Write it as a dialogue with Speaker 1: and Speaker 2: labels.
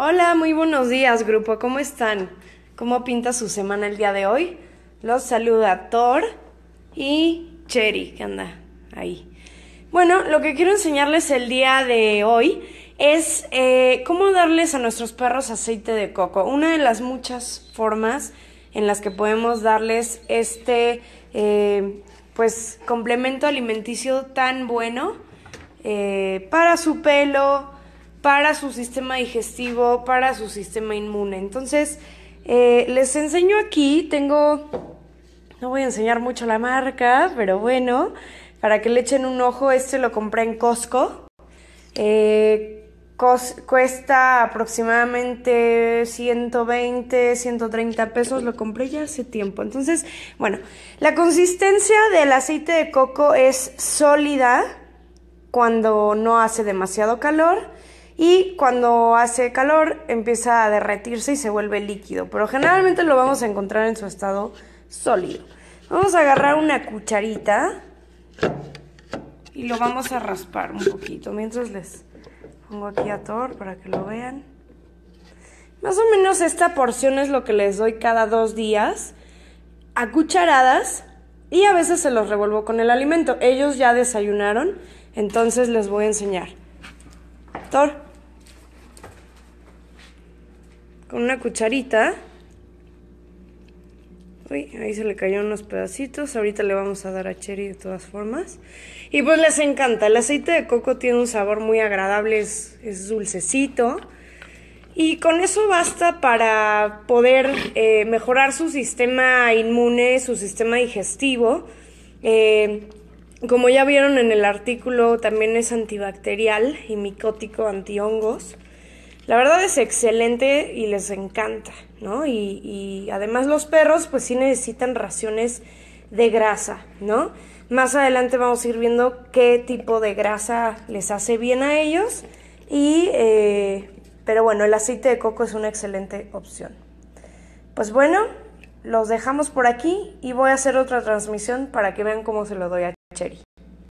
Speaker 1: Hola, muy buenos días, grupo. ¿Cómo están? ¿Cómo pinta su semana el día de hoy? Los saluda Thor y Cherry, que anda ahí. Bueno, lo que quiero enseñarles el día de hoy es eh, cómo darles a nuestros perros aceite de coco. Una de las muchas formas en las que podemos darles este eh, pues complemento alimenticio tan bueno eh, para su pelo, para su sistema digestivo, para su sistema inmune. Entonces, eh, les enseño aquí, tengo, no voy a enseñar mucho la marca, pero bueno, para que le echen un ojo, este lo compré en Costco. Eh, cuesta aproximadamente 120, 130 pesos, lo compré ya hace tiempo. Entonces, bueno, la consistencia del aceite de coco es sólida cuando no hace demasiado calor y cuando hace calor empieza a derretirse y se vuelve líquido, pero generalmente lo vamos a encontrar en su estado sólido. Vamos a agarrar una cucharita y lo vamos a raspar un poquito. Mientras les pongo aquí a Thor para que lo vean. Más o menos esta porción es lo que les doy cada dos días a cucharadas y a veces se los revuelvo con el alimento. Ellos ya desayunaron, entonces les voy a enseñar. Thor con una cucharita. Uy, ahí se le cayó unos pedacitos. Ahorita le vamos a dar a Cherry de todas formas. Y pues les encanta. El aceite de coco tiene un sabor muy agradable, es, dulcecito. Y con eso basta para poder eh, mejorar su sistema inmune, su sistema digestivo. Eh, como ya vieron en el artículo, también es antibacterial y micótico antihongos. La verdad es excelente y les encanta, ¿no? Y, además los perros pues sí necesitan raciones de grasa, ¿no? Más adelante vamos a ir viendo qué tipo de grasa les hace bien a ellos. Y, eh, pero bueno, el aceite de coco es una excelente opción. Pues bueno, los dejamos por aquí y voy a hacer otra transmisión para que vean cómo se lo doy a Cherry.